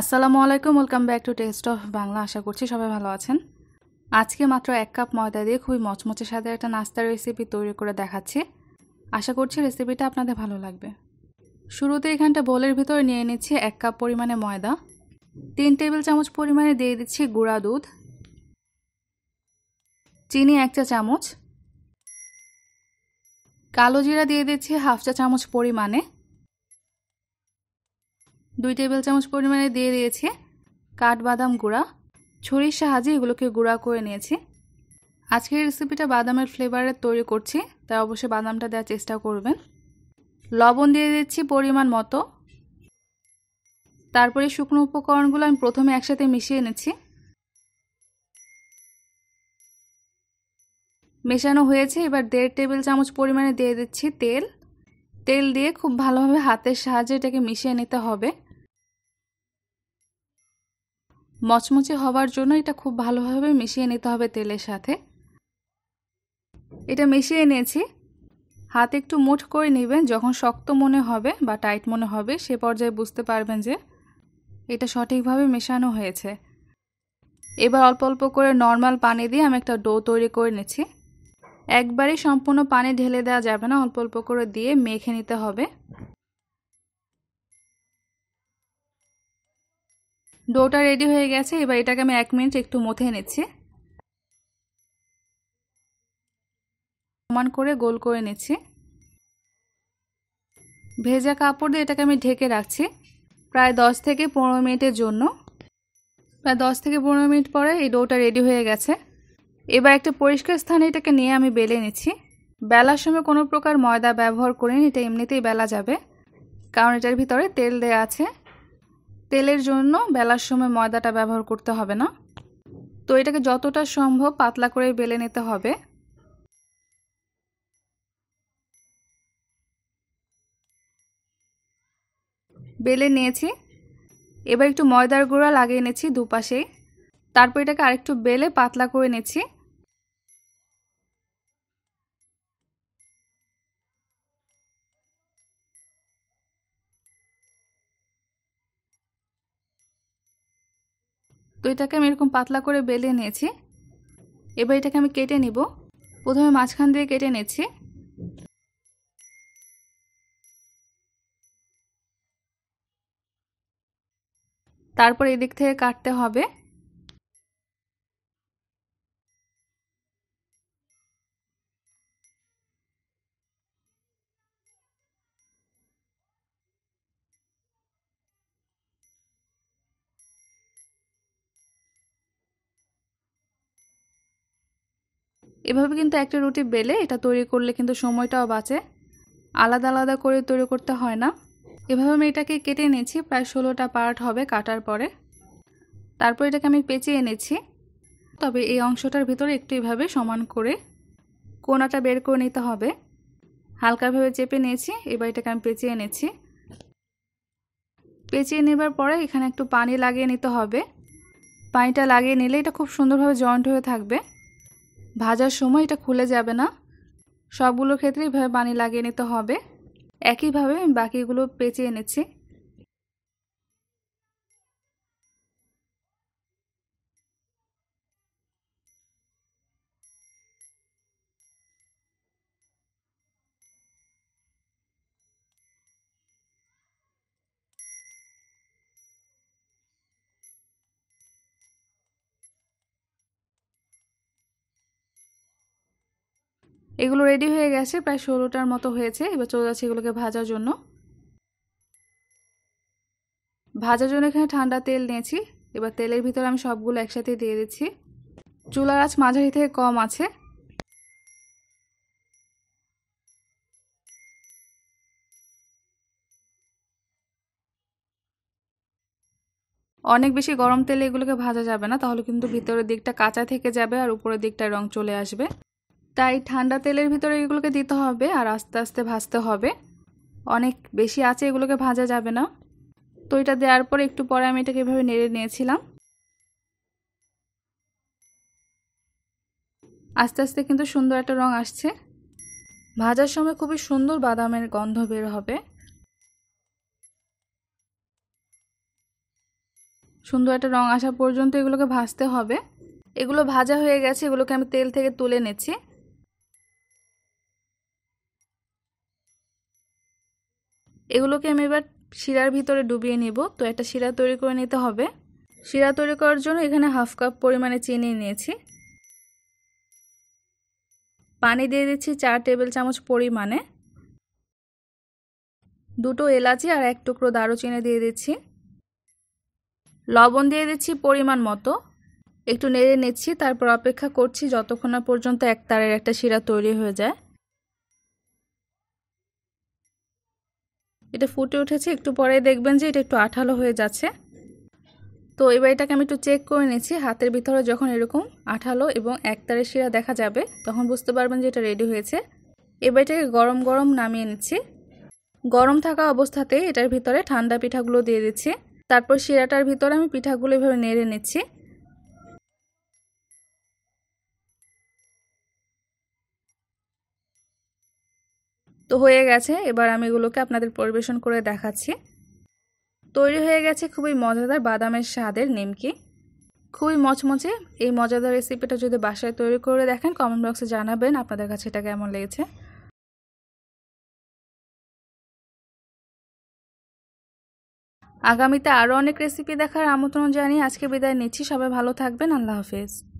আসসালামু আলাইকুম welcome back to test of Bangla আশা করছি সবাই ভালো আছেন আজকে মাত্র এক কাপ ময়দা দিয়ে খুবই মচমচে স্বাদের একটা নাস্তার রেসিপি তৈরি করে দেখাচ্ছি আশা করছি রেসিপিটা আপনাদের ভালো লাগবে শুরুতে এখানটা বোলের ভিতরে নিয়ে নিচ্ছি এক কাপ পরিমাণে ময়দা তিন টেবিল চামচ পরিমাণে দিয়ে দিচ্ছি গুঁড়া দুধ চিনি এক চা চামচ কালো জিরা দিয়ে দিচ্ছি হাফ চা চামচ পরিমাণে দুই টেবিল চামচ পরিমাণে দিয়ে দিয়েছি কাঠবাদাম গুঁড়া ছুরির সাহায্যে এগুলোকে গুঁড়া করে নিয়েছি আজকের রেসিপিটা বাদামের ফ্লেভারে তৈরি করছি তাই অবশ্যই বাদামটা দেওয়ার চেষ্টা করবেন লবণ দিয়ে দিচ্ছি পরিমাণ মতো তারপরে শুকনো উপকরণগুলো আমি প্রথমে একসাথে মিশিয়ে এনেছি মেশানো হয়েছে এবার দেড় টেবিল চামচ পরিমাণে দিয়ে দিচ্ছি তেল তেল দিয়ে খুব ভালোভাবে হাতের সাহায্যে এটাকে মিশিয়ে নিতে হবে মচমচে হওয়ার জন্য এটা খুব ভালোভাবে মিশিয়ে নিতে হবে তেলের সাথে এটা মিশিয়ে নিয়েছি হাত একটু মুঠ করে নেবেন যখন শক্ত মনে হবে বা টাইট মনে হবে সে পর্যায়ে বুঝতে পারবেন যে এটা সঠিকভাবে মেশানো হয়েছে এবার অল্প অল্প করে নর্মাল পানি দিয়ে আমি একটা ডো তৈরি করে নিচ্ছি একবারই সম্পূর্ণ পানি ঢেলে দেওয়া যাবে না অল্প অল্প করে দিয়ে মেখে নিতে হবে ডোটা রেডি হয়ে গেছে এবার এটাকে আমি এক মিনিট একটু মথে এনেছি সমান করে গোল করে নিচ্ছি ভেজা কাপড় দিয়ে এটাকে আমি ঢেকে রাখছি প্রায় দশ থেকে পনেরো মিনিটের জন্য প্রায় দশ থেকে পনেরো মিনিট পরে এই ডোটা রেডি হয়ে গেছে এবার একটা পরিষ্কার স্থানে এটাকে নিয়ে আমি বেলে নিচ্ছি বেলার সময় কোনো প্রকার ময়দা ব্যবহার করিনি এটা এমনিতেই বেলা যাবে কারণ এটার ভিতরে তেল দেয়া আছে তেলের জন্য বেলার সময় ময়দাটা ব্যবহার করতে হবে না তো এটাকে যতটা সম্ভব পাতলা করে বেলে নিতে হবে বেলে নিয়েছি এবার একটু ময়দার গুঁড়া লাগিয়ে নেছি দুপাশেই তারপর এটাকে আরেকটু বেলে পাতলা করে নেছি তো এটাকে আমি এরকম পাতলা করে বেলে নিয়েছি এবার এটাকে আমি কেটে নিব প্রথমে মাঝখান দিয়ে কেটে নিচ্ছি তারপর এদিক থেকে কাটতে হবে এভাবে কিন্তু একটা রুটি বেলে এটা তৈরি করলে কিন্তু সময়টাও বাঁচে আলাদা আলাদা করে তৈরি করতে হয় না এভাবে আমি এটাকে কেটে নিয়েছি প্রায় ষোলোটা পার্ট হবে কাটার পরে তারপর এটাকে আমি পেঁচিয়ে এনেছি তবে এই অংশটার ভিতরে একটু এভাবে সমান করে কোনাটা বের করে নিতে হবে হালকাভাবে চেপে নিয়েছি এবার এটাকে আমি পেঁচিয়ে এনেছি পেঁচিয়ে নেবার পরে এখানে একটু পানি লাগিয়ে নিতে হবে পানিটা লাগিয়ে নিলে এটা খুব সুন্দরভাবে জয়েন্ট হয়ে থাকবে ভাজার সময় এটা খুলে যাবে না সবগুলো ক্ষেত্রে এইভাবে পানি লাগিয়ে নিতে হবে একইভাবে আমি বাকিগুলো পেঁচিয়ে এনেছি এগুলো রেডি হয়ে গেছে প্রায় ষোলোটার মতো হয়েছে এবার চলে যাচ্ছে এগুলোকে ভাজার জন্য ভাজার জন্য এখানে ঠান্ডা তেল নিয়েছি এবার তেলের ভিতরে আমি সবগুলো একসাথে দিয়ে দিচ্ছি চুলার আঁচ মাঝারি থেকে কম আছে অনেক বেশি গরম তেলে এগুলোকে ভাজা যাবে না তাহলে কিন্তু ভিতরের দিকটা কাঁচা থেকে যাবে আর উপরের দিকটা রং চলে আসবে তাই ঠান্ডা তেলের ভিতরে এগুলোকে দিতে হবে আর আস্তে আস্তে ভাজতে হবে অনেক বেশি আছে এগুলোকে ভাজা যাবে না তো এটা দেওয়ার পর একটু পরে আমি এটাকে এভাবে নেড়ে নিয়েছিলাম আস্তে আস্তে কিন্তু সুন্দর একটা রং আসছে ভাজার সময় খুবই সুন্দর বাদামের গন্ধ বের হবে সুন্দর একটা রং আসা পর্যন্ত এগুলোকে ভাজতে হবে এগুলো ভাজা হয়ে গেছে এগুলোকে আমি তেল থেকে তুলে নেছি এগুলোকে আমি এবার শিরার ভিতরে ডুবিয়ে নেব তো একটা শিরা তৈরি করে নিতে হবে শিরা তৈরি করার জন্য এখানে হাফ কাপ পরিমাণে চিনি নিয়েছি পানি দিয়ে দিচ্ছি চার টেবিল চামচ পরিমাণে দুটো এলাচি আর এক টুকরো দারুচিনি দিয়ে দিচ্ছি লবণ দিয়ে দিচ্ছি পরিমাণ মতো একটু নেড়ে নিচ্ছি তারপর অপেক্ষা করছি যতক্ষণ পর্যন্ত এক তারের একটা শিরা তৈরি হয়ে যায় এটা ফুটে উঠেছে একটু পরে দেখবেন যে এটা একটু আঠালো হয়ে যাচ্ছে তো এবার এটাকে আমি একটু চেক করে নিয়েছি হাতের ভিতরে যখন এরকম আঠালো এবং একতারে শিরা দেখা যাবে তখন বুঝতে পারবেন যে এটা রেডি হয়েছে এবার এটাকে গরম গরম নামিয়ে নিচ্ছি গরম থাকা অবস্থাতে এটার ভিতরে ঠান্ডা পিঠাগুলো দিয়ে দিচ্ছি তারপর শিরাটার ভিতরে আমি পিঠাগুলো এভাবে নেড়ে নিচ্ছি তো হয়ে গেছে এবার আমি এগুলোকে আপনাদের পরিবেশন করে দেখাচ্ছি তৈরি হয়ে গেছে খুবই মজাদার বাদামের স্বাদের নিমকি খুবই মচমচে এই মজাদার রেসিপিটা যদি বাসায় তৈরি করে দেখেন কমেন্ট বক্সে জানাবেন আপনাদের কাছে এটা কেমন লেগেছে আগামীতে আরও অনেক রেসিপি দেখার আমন্ত্রণ জানিয়ে আজকে বিদায় নিচ্ছি সবাই ভালো থাকবেন আল্লাহ হাফেজ